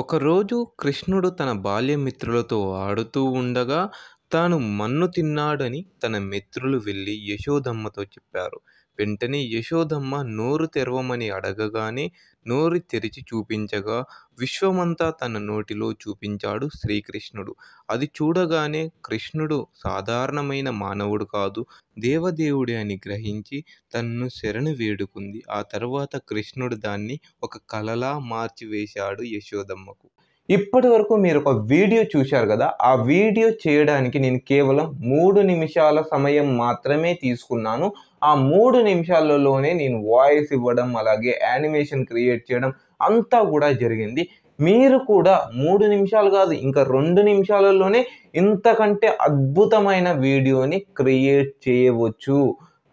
ఒకరోజు కృష్ణుడు తన బాల్యమిత్రులతో ఆడుతూ ఉండగా తాను మన్ను తిన్నాడని తన మిత్రులు వెళ్ళి యశోదమ్మతో చెప్పారు వెంటనే యశోదమ్మ నోరు తెరవమని అడగగానే నోరు తెరిచి చూపించగా విశ్వమంతా తన నోటిలో చూపించాడు శ్రీకృష్ణుడు అది చూడగానే కృష్ణుడు సాధారణమైన మానవుడు కాదు దేవదేవుడి అని గ్రహించి తన్ను శరణు వేడుకుంది ఆ తర్వాత కృష్ణుడు దాన్ని ఒక కలలా మార్చివేశాడు యశోదమ్మకు ఇప్పటి వరకు మీరు ఒక వీడియో చూశారు కదా ఆ వీడియో చేయడానికి నేను కేవలం మూడు నిమిషాల సమయం మాత్రమే తీసుకున్నాను ఆ మూడు నిమిషాలలోనే నేను వాయిస్ ఇవ్వడం అలాగే యానిమేషన్ క్రియేట్ చేయడం అంతా కూడా జరిగింది మీరు కూడా మూడు నిమిషాలు కాదు ఇంకా రెండు నిమిషాలలోనే ఇంతకంటే అద్భుతమైన వీడియోని క్రియేట్ చేయవచ్చు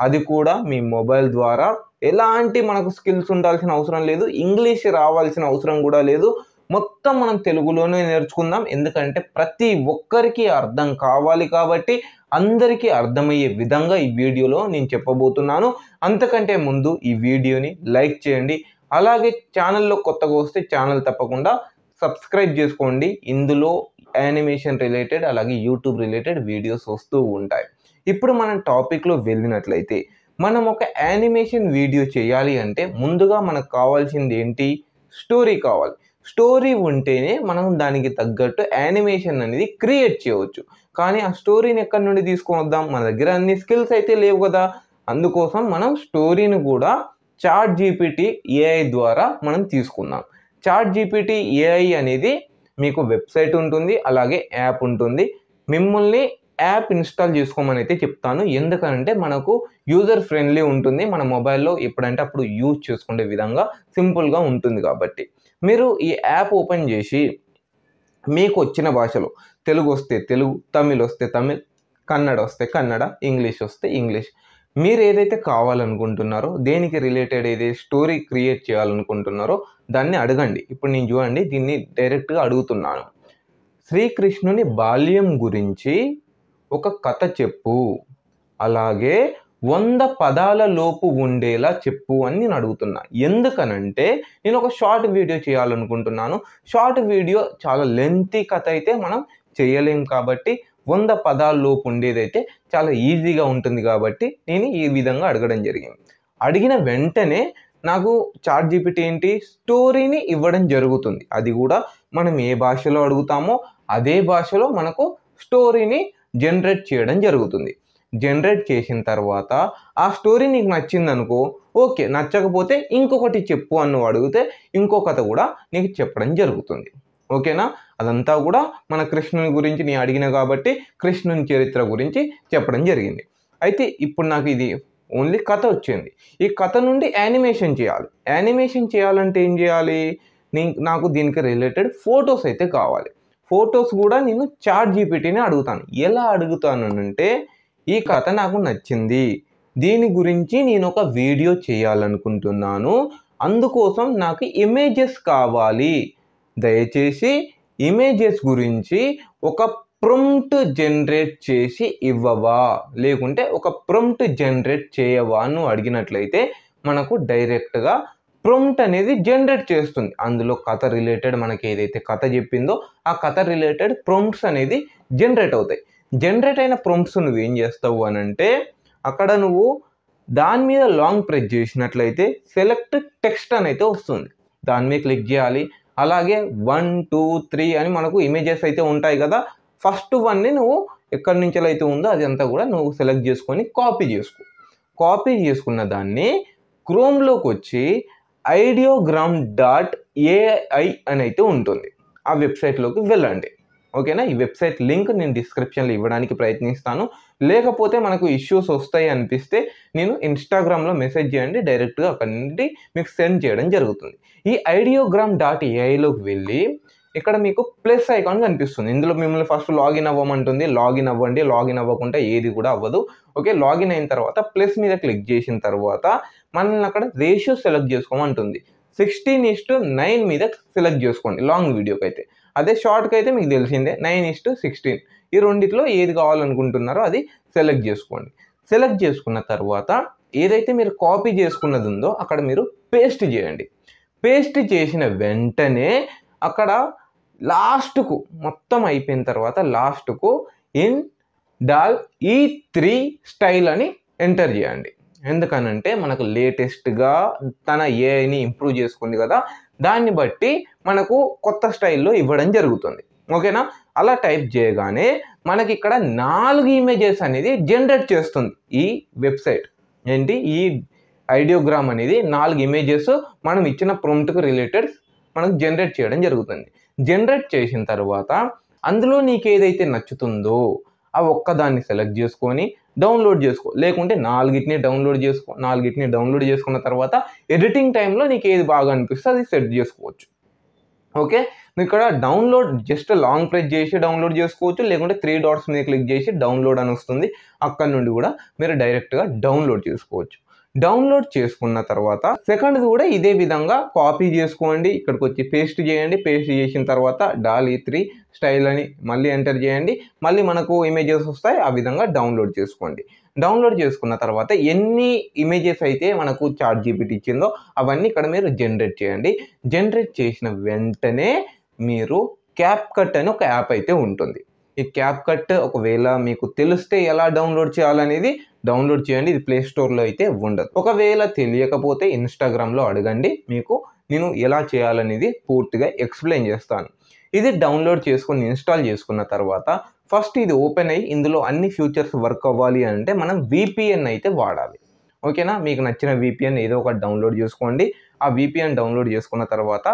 అది కూడా మీ మొబైల్ ద్వారా ఎలాంటి మనకు స్కిల్స్ ఉండాల్సిన అవసరం లేదు ఇంగ్లీష్ రావాల్సిన అవసరం కూడా లేదు మొత్తం మనం తెలుగులోనే నేర్చుకుందాం ఎందుకంటే ప్రతి ఒక్కరికి అర్థం కావాలి కాబట్టి అందరికీ అర్థమయ్యే విధంగా ఈ వీడియోలో నేను చెప్పబోతున్నాను అంతకంటే ముందు ఈ వీడియోని లైక్ చేయండి అలాగే ఛానల్లో కొత్తగా వస్తే ఛానల్ తప్పకుండా సబ్స్క్రైబ్ చేసుకోండి ఇందులో యానిమేషన్ రిలేటెడ్ అలాగే యూట్యూబ్ రిలేటెడ్ వీడియోస్ వస్తూ ఉంటాయి ఇప్పుడు మనం టాపిక్లో వెళ్ళినట్లయితే మనం ఒక యానిమేషన్ వీడియో చేయాలి అంటే ముందుగా మనకు కావాల్సింది ఏంటి స్టోరీ కావాలి స్టోరీ ఉంటేనే మనం దానికి తగ్గట్టు యానిమేషన్ అనేది క్రియేట్ చేయవచ్చు కానీ ఆ స్టోరీని ఎక్కడి నుండి తీసుకొని వద్దాం మన దగ్గర అన్ని స్కిల్స్ అయితే లేవు కదా అందుకోసం మనం స్టోరీని కూడా చాట్ జీపీటీ ఏఐ ద్వారా మనం తీసుకుందాం చాట్ జీపీటీ ఏఐ అనేది మీకు వెబ్సైట్ ఉంటుంది అలాగే యాప్ ఉంటుంది మిమ్మల్ని యాప్ ఇన్స్టాల్ చేసుకోమని అయితే చెప్తాను ఎందుకంటే మనకు యూజర్ ఫ్రెండ్లీ ఉంటుంది మన మొబైల్లో ఎప్పుడంటే అప్పుడు యూజ్ చేసుకునే విధంగా సింపుల్గా ఉంటుంది కాబట్టి మీరు ఈ యాప్ ఓపెన్ చేసి మీకు వచ్చిన భాషలో తెలుగు వస్తే తెలుగు తమిళ్ వస్తే తమిళ్ కన్నడ వస్తే కన్నడ ఇంగ్లీష్ వస్తే ఇంగ్లీష్ మీరు ఏదైతే కావాలనుకుంటున్నారో దేనికి రిలేటెడ్ ఏదైతే స్టోరీ క్రియేట్ చేయాలనుకుంటున్నారో దాన్ని అడగండి ఇప్పుడు నేను చూడండి దీన్ని డైరెక్ట్గా అడుగుతున్నాను శ్రీకృష్ణుని బాల్యం గురించి ఒక కథ చెప్పు అలాగే వంద పదాల లోపు ఉండేలా చెప్పు అని నేను అడుగుతున్నా ఎందుకనంటే నేను ఒక షార్ట్ వీడియో చేయాలనుకుంటున్నాను షార్ట్ వీడియో చాలా లెంతీ కథ అయితే మనం చేయలేం కాబట్టి వంద పదాల లోపు ఉండేదైతే చాలా ఈజీగా ఉంటుంది కాబట్టి నేను ఈ విధంగా అడగడం జరిగింది అడిగిన వెంటనే నాకు చాట్ జీపీటీ ఏంటి స్టోరీని ఇవ్వడం జరుగుతుంది అది కూడా మనం ఏ భాషలో అడుగుతామో అదే భాషలో మనకు స్టోరీని జనరేట్ చేయడం జరుగుతుంది జనరేట్ చేసిన తర్వాత ఆ స్టోరీ నీకు నచ్చింది అనుకో ఓకే నచ్చకపోతే ఇంకొకటి చెప్పు అని అడిగితే కథ కూడా నీకు చెప్పడం జరుగుతుంది ఓకేనా అదంతా కూడా మన కృష్ణుని గురించి నేను అడిగిన కాబట్టి కృష్ణుని చరిత్ర గురించి చెప్పడం జరిగింది అయితే ఇప్పుడు నాకు ఇది ఓన్లీ కథ వచ్చింది ఈ కథ నుండి యానిమేషన్ చేయాలి యానిమేషన్ చేయాలంటే ఏం చేయాలి నాకు దీనికి రిలేటెడ్ ఫొటోస్ అయితే కావాలి ఫొటోస్ కూడా నేను చాట్ జీపీటీని అడుగుతాను ఎలా అడుగుతాను అంటే ఈ కథ నాకు నచ్చింది దీని గురించి నేను ఒక వీడియో చేయాలనుకుంటున్నాను అందుకోసం నాకు ఇమేజెస్ కావాలి దయచేసి ఇమేజెస్ గురించి ఒక ప్రొమ్ట్ జనరేట్ చేసి ఇవ్వవా లేకుంటే ఒక ప్రొమ్ట్ జనరేట్ చేయవా అని అడిగినట్లయితే మనకు డైరెక్ట్గా ప్రొమ్ట్ అనేది జనరేట్ చేస్తుంది అందులో కథ రిలేటెడ్ మనకి ఏదైతే కథ చెప్పిందో ఆ కథ రిలేటెడ్ ప్రొమ్ట్స్ అనేది జనరేట్ అవుతాయి జనరేట్ అయిన ప్రొమ్స్ నువ్వు ఏం చేస్తావు అని అంటే అక్కడ నువ్వు దాని మీద లాంగ్ ప్రెస్ చేసినట్లయితే సెలెక్ట్ టెక్స్ట్ అని అయితే వస్తుంది దాని మీద క్లిక్ చేయాలి అలాగే వన్ టూ త్రీ అని మనకు ఇమేజెస్ అయితే ఉంటాయి కదా ఫస్ట్ వన్ని నువ్వు ఎక్కడి నుంచి అయితే ఉందో అది అంతా కూడా నువ్వు సెలెక్ట్ చేసుకొని కాపీ చేసుకో కాపీ చేసుకున్న దాన్ని క్రోమ్లోకి వచ్చి ఐడియోగ్రామ్ డాట్ ఏఐ అని అయితే ఉంటుంది ఆ వెబ్సైట్లోకి వెళ్ళండి ఓకేనా ఈ వెబ్సైట్ లింక్ నేను డిస్క్రిప్షన్లో ఇవ్వడానికి ప్రయత్నిస్తాను లేకపోతే మనకు ఇష్యూస్ వస్తాయి అనిపిస్తే నేను ఇన్స్టాగ్రామ్లో మెసేజ్ చేయండి డైరెక్ట్గా అక్కడి నుండి మీకు సెండ్ చేయడం జరుగుతుంది ఈ ఐడియోగ్రామ్ డాట్ ఏఐలోకి వెళ్ళి ఇక్కడ మీకు ప్లస్ ఐకాన్ కనిపిస్తుంది ఇందులో మిమ్మల్ని ఫస్ట్ లాగిన్ అవ్వమంటుంది లాగిన్ అవ్వండి లాగిన్ అవ్వకుండా ఏది కూడా అవ్వదు ఓకే లాగిన్ అయిన తర్వాత ప్లస్ మీద క్లిక్ చేసిన తర్వాత మనల్ని అక్కడ రేషియో సెలెక్ట్ చేసుకోమంటుంది సిక్స్టీన్ ఇస్ టు నైన్ మీద సెలెక్ట్ చేసుకోండి లాంగ్ వీడియోకి అయితే అదే షార్ట్కి అయితే మీకు తెలిసిందే నైన్ ఇస్ టు సిక్స్టీన్ ఈ రెండిట్లో ఏది కావాలనుకుంటున్నారో అది సెలెక్ట్ చేసుకోండి సెలెక్ట్ చేసుకున్న తర్వాత ఏదైతే మీరు కాపీ చేసుకున్నది ఉందో అక్కడ మీరు పేస్ట్ చేయండి పేస్ట్ చేసిన వెంటనే అక్కడ లాస్ట్కు మొత్తం అయిపోయిన తర్వాత లాస్ట్కు in Dall-E three style అని ఎంటర్ చేయండి ఎందుకనంటే మనకు లేటెస్ట్గా తన ఏఐని ఇంప్రూవ్ చేసుకుంది కదా దాన్ని బట్టి మనకు కొత్త స్టైల్లో ఇవ్వడం జరుగుతుంది ఓకేనా అలా టైప్ చేయగానే మనకి ఇక్కడ నాలుగు ఇమేజెస్ అనేది జనరేట్ చేస్తుంది ఈ వెబ్సైట్ ఏంటి ఈ ఐడియోగ్రామ్ అనేది నాలుగు ఇమేజెస్ మనం ఇచ్చిన ప్రొమ్ట్కు రిలేటెడ్ మనకు జనరేట్ చేయడం జరుగుతుంది జనరేట్ చేసిన తర్వాత అందులో నీకు ఏదైతే నచ్చుతుందో ఆ ఒక్కదాన్ని సెలెక్ట్ చేసుకొని డౌన్లోడ్ చేసుకో లేకుంటే నాలుగిటిని డౌన్లోడ్ చేసుకో నాలుగిటిని డౌన్లోడ్ చేసుకున్న తర్వాత ఎడిటింగ్ టైంలో నీకు ఏది బాగా అనిపిస్తే అది సెట్ చేసుకోవచ్చు ఓకే మీరు ఇక్కడ డౌన్లోడ్ జస్ట్ లాంగ్ ప్రెస్ చేసి డౌన్లోడ్ చేసుకోవచ్చు లేకుంటే త్రీ డాట్స్ మీద క్లిక్ చేసి డౌన్లోడ్ అని వస్తుంది అక్కడ నుండి కూడా మీరు డైరెక్ట్గా డౌన్లోడ్ చేసుకోవచ్చు డౌన్లోడ్ చేసుకున్న తర్వాత సెకండ్ కూడా ఇదే విధంగా కాపీ చేసుకోండి ఇక్కడికి వచ్చి పేస్ట్ చేయండి పేస్ట్ చేసిన తర్వాత డాలీ త్రీ స్టైల్ అని మళ్ళీ ఎంటర్ చేయండి మళ్ళీ మనకు ఇమేజెస్ వస్తాయి ఆ విధంగా డౌన్లోడ్ చేసుకోండి డౌన్లోడ్ చేసుకున్న తర్వాత ఎన్ని ఇమేజెస్ అయితే మనకు చార్ట్ జీపీటీ ఇచ్చిందో అవన్నీ ఇక్కడ మీరు జనరేట్ చేయండి జనరేట్ చేసిన వెంటనే మీరు క్యాప్ కట్ అని ఒక యాప్ అయితే ఉంటుంది ఈ క్యాప్ కట్ ఒకవేళ మీకు తెలిస్తే ఎలా డౌన్లోడ్ చేయాలనేది డౌన్లోడ్ చేయండి ఇది ప్లే స్టోర్లో అయితే ఉండదు ఒకవేళ తెలియకపోతే ఇన్స్టాగ్రామ్లో అడగండి మీకు నేను ఎలా చేయాలనేది పూర్తిగా ఎక్స్ప్లెయిన్ చేస్తాను ఇది డౌన్లోడ్ చేసుకుని ఇన్స్టాల్ చేసుకున్న తర్వాత ఫస్ట్ ఇది ఓపెన్ అయ్యి ఇందులో అన్ని ఫ్యూచర్స్ వర్క్ అవ్వాలి అంటే మనం విపిఎన్ అయితే వాడాలి ఓకేనా మీకు నచ్చిన విపిఎన్ ఏదో ఒకటి డౌన్లోడ్ చేసుకోండి ఆ విపిఎన్ డౌన్లోడ్ చేసుకున్న తర్వాత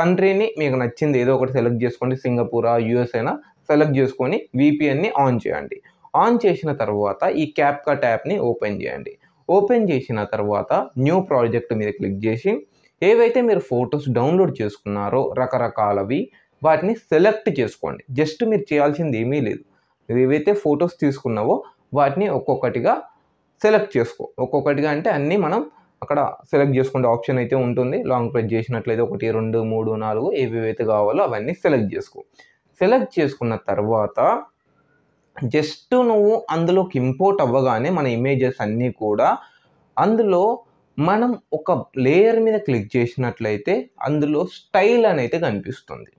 కంట్రీని మీకు నచ్చింది ఏదో ఒకటి సెలెక్ట్ చేసుకోండి సింగపూరా యుఎస్ అయినా సెలెక్ట్ చేసుకొని విపిఎన్ని ఆన్ చేయండి ఆన్ చేసిన తర్వాత ఈ క్యాప్కా ట్యాప్ని ఓపెన్ చేయండి ఓపెన్ చేసిన తర్వాత న్యూ ప్రాజెక్ట్ మీద క్లిక్ చేసి ఏవైతే మీరు ఫొటోస్ డౌన్లోడ్ చేసుకున్నారో రకరకాలవి వాటిని సెలెక్ట్ చేసుకోండి జస్ట్ మీరు చేయాల్సింది ఏమీ లేదు ఏవైతే ఫొటోస్ తీసుకున్నావో వాటిని ఒక్కొక్కటిగా సెలెక్ట్ చేసుకో ఒక్కొక్కటిగా అంటే అన్నీ మనం అక్కడ సెలెక్ట్ చేసుకునే ఆప్షన్ అయితే ఉంటుంది లాంగ్ ప్రెస్ చేసినట్లయితే ఒకటి రెండు మూడు నాలుగు ఏవేవైతే కావాలో అవన్నీ సెలెక్ట్ చేసుకో సెలెక్ట్ చేసుకున్న తర్వాత జస్ట్ నువ్వు అందులోకి ఇంపోర్ట్ అవ్వగానే మన ఇమేజెస్ అన్నీ కూడా అందులో మనం ఒక లేయర్ మీద క్లిక్ చేసినట్లయితే అందులో స్టైల్ అని అయితే కనిపిస్తుంది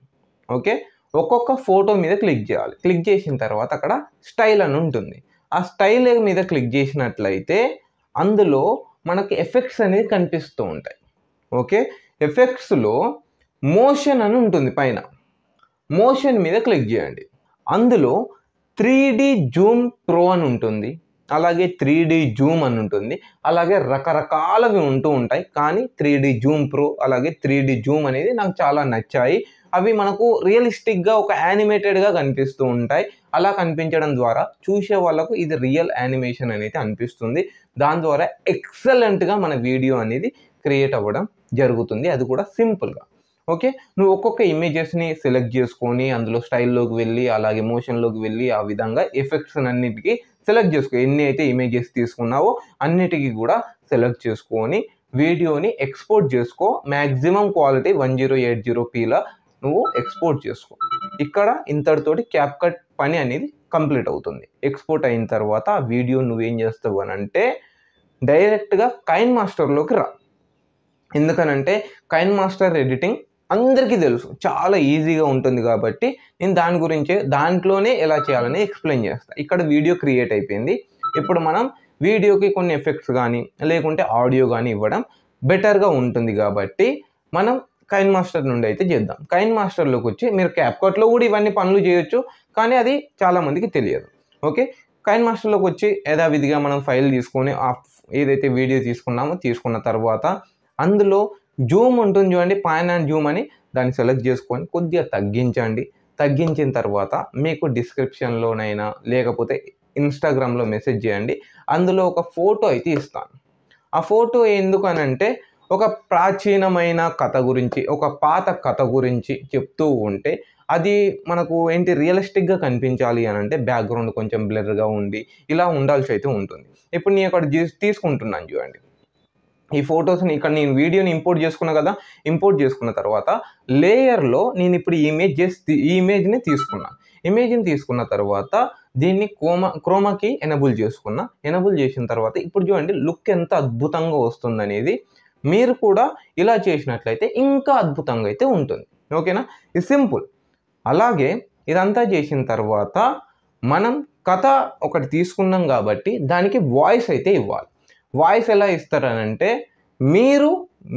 ఓకే ఒక్కొక్క ఫోటో మీద క్లిక్ చేయాలి క్లిక్ చేసిన తర్వాత అక్కడ స్టైల్ అని ఉంటుంది ఆ స్టైల్ మీద క్లిక్ చేసినట్లయితే అందులో మనకి ఎఫెక్ట్స్ అనేది కనిపిస్తూ ఉంటాయి ఓకే ఎఫెక్ట్స్లో మోషన్ అని ఉంటుంది పైన మోషన్ మీద క్లిక్ చేయండి అందులో త్రీ డీ జూమ్ ప్రో అని ఉంటుంది అలాగే త్రీ డీ జూమ్ అని ఉంటుంది అలాగే రకరకాలవి ఉంటూ ఉంటాయి కానీ త్రీ డీ జూమ్ ప్రో అలాగే త్రీ డీ జూమ్ అనేది నాకు చాలా నచ్చాయి అవి మనకు రియలిస్టిక్గా ఒక యానిమేటెడ్గా కనిపిస్తూ ఉంటాయి అలా కనిపించడం ద్వారా చూసే వాళ్ళకు ఇది రియల్ యానిమేషన్ అనేది అనిపిస్తుంది దాని ద్వారా ఎక్సలెంట్గా మన వీడియో అనేది క్రియేట్ అవ్వడం జరుగుతుంది అది కూడా సింపుల్గా ఓకే నువ్వు ఒక్కొక్క ఇమేజెస్ని సెలెక్ట్ చేసుకొని అందులో స్టైల్లోకి వెళ్ళి అలాగే మోషన్లోకి వెళ్ళి ఆ విధంగా ఎఫెక్ట్స్ అన్నిటికీ సెలెక్ట్ చేసుకో ఎన్ని అయితే ఇమేజెస్ తీసుకున్నావో అన్నిటికీ కూడా సెలెక్ట్ చేసుకొని వీడియోని ఎక్స్పోర్ట్ చేసుకో maximum quality one zero eight zero పీలా నువ్వు ఎక్స్పోర్ట్ చేసుకో ఇక్కడ ఇంతటితోటి క్యాప్ కట్ పని అనేది కంప్లీట్ అవుతుంది ఎక్స్పోర్ట్ అయిన తర్వాత ఆ వీడియో నువ్వేం చేస్తావు అని డైరెక్ట్గా కైన్ మాస్టర్లోకి రా ఎందుకనంటే కైన్ మాస్టర్ ఎడిటింగ్ అందరికీ తెలుసు చాలా ఈజీగా ఉంటుంది కాబట్టి నేను దాని గురించే దాంట్లోనే ఎలా చేయాలని ఎక్స్ప్లెయిన్ చేస్తాను ఇక్కడ వీడియో క్రియేట్ అయిపోయింది ఇప్పుడు మనం వీడియోకి కొన్ని ఎఫెక్ట్స్ కానీ లేకుంటే ఆడియో కానీ ఇవ్వడం బెటర్గా ఉంటుంది కాబట్టి మనం కైన్ మాస్టర్ నుండి అయితే చేద్దాం కైన్ మాస్టర్లోకి వచ్చి మీరు క్యాప్కట్లో కూడా ఇవన్నీ పనులు చేయొచ్చు కానీ అది చాలామందికి తెలియదు ఓకే కైన్ మాస్టర్లోకి వచ్చి యథావిధిగా మనం ఫైల్ తీసుకొని ఏదైతే వీడియో తీసుకున్నామో తీసుకున్న తర్వాత అందులో జూమ్ ఉంటుంది చూడండి పాన్ అండ్ జూమ్ అని దాన్ని సెలెక్ట్ చేసుకొని కొద్దిగా తగ్గించండి తగ్గించిన తర్వాత మీకు డిస్క్రిప్షన్లోనైనా లేకపోతే ఇన్స్టాగ్రామ్లో మెసేజ్ చేయండి అందులో ఒక ఫోటో అయితే ఇస్తాను ఆ ఫోటో ఎందుకనంటే ఒక ప్రాచీనమైన కథ గురించి ఒక పాత కథ గురించి చెప్తూ ఉంటే అది మనకు ఏంటి రియలిస్టిక్గా కనిపించాలి అని అంటే బ్యాక్గ్రౌండ్ కొంచెం బ్లర్గా ఉండి ఇలా ఉండాల్సి అయితే ఉంటుంది ఇప్పుడు నేను అక్కడ తీసుకుంటున్నాను చూడండి ఈ ఫొటోస్ని ఇక్కడ నేను వీడియోని ఇంపోర్ట్ చేసుకున్నా కదా ఇంపోర్ట్ చేసుకున్న తర్వాత లేయర్లో నేను ఇప్పుడు ఈ ఇమేజ్ చేసి ఈ ఇమేజ్ని తీసుకున్నా ఇమేజ్ని తీసుకున్న తర్వాత దీన్ని క్రోమా క్రోమాకి ఎనబుల్ చేసుకున్నా ఎనబుల్ చేసిన తర్వాత ఇప్పుడు చూడండి లుక్ ఎంత అద్భుతంగా వస్తుందనేది మీరు కూడా ఇలా చేసినట్లయితే ఇంకా అద్భుతంగా అయితే ఉంటుంది ఓకేనా ఇది సింపుల్ అలాగే ఇదంతా చేసిన తర్వాత మనం కథ ఒకటి తీసుకున్నాం కాబట్టి దానికి వాయిస్ అయితే ఇవ్వాలి వాయిస్ ఎలా ఇస్తారనంటే మీరు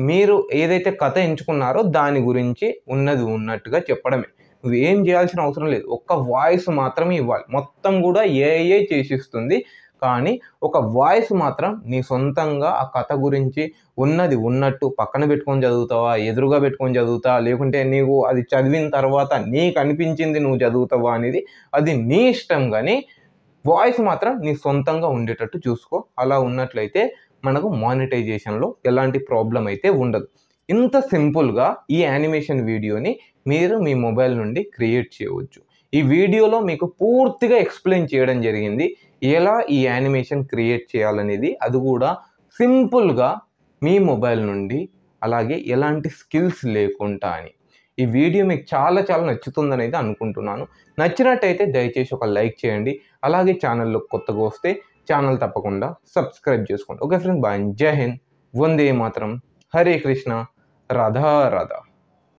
మీరు ఏదైతే కథ ఎంచుకున్నారో దాని గురించి ఉన్నది ఉన్నట్టుగా చెప్పడమే నువ్వు ఏం చేయాల్సిన అవసరం లేదు ఒక్క వాయిస్ మాత్రమే ఇవ్వాలి మొత్తం కూడా ఏఏ చేసిస్తుంది కానీ ఒక వాయిస్ మాత్రం నీ సొంతంగా ఆ కథ గురించి ఉన్నది ఉన్నట్టు పక్కన పెట్టుకొని చదువుతావా ఎదురుగా పెట్టుకొని చదువుతా లేకుంటే నీకు అది చదివిన తర్వాత నీకు అనిపించింది నువ్వు చదువుతావా అనేది అది నీ ఇష్టం కానీ వాయిస్ మాత్రం నీ సొంతంగా ఉండేటట్టు చూసుకో అలా ఉన్నట్లయితే మనకు మానిటైజేషన్లో ఎలాంటి ప్రాబ్లం అయితే ఉండదు ఇంత సింపుల్గా ఈ యానిమేషన్ వీడియోని మీరు మీ మొబైల్ నుండి క్రియేట్ చేయవచ్చు ఈ వీడియోలో మీకు పూర్తిగా ఎక్స్ప్లెయిన్ చేయడం జరిగింది ఎలా ఈ యానిమేషన్ క్రియేట్ చేయాలనేది అది కూడా సింపుల్గా మీ మొబైల్ నుండి అలాగే ఎలాంటి స్కిల్స్ లేకుండా అని ఈ వీడియో మీకు చాలా చాలా నచ్చుతుందని అయితే అనుకుంటున్నాను నచ్చినట్టయితే దయచేసి ఒక లైక్ చేయండి అలాగే ఛానల్లో కొత్తగా వస్తే ఛానల్ తప్పకుండా సబ్స్క్రైబ్ చేసుకోండి ఓకే ఫ్రెండ్ బాయ్ జై హింద్ వందే మాత్రం హరే కృష్ణ రాధా రాధా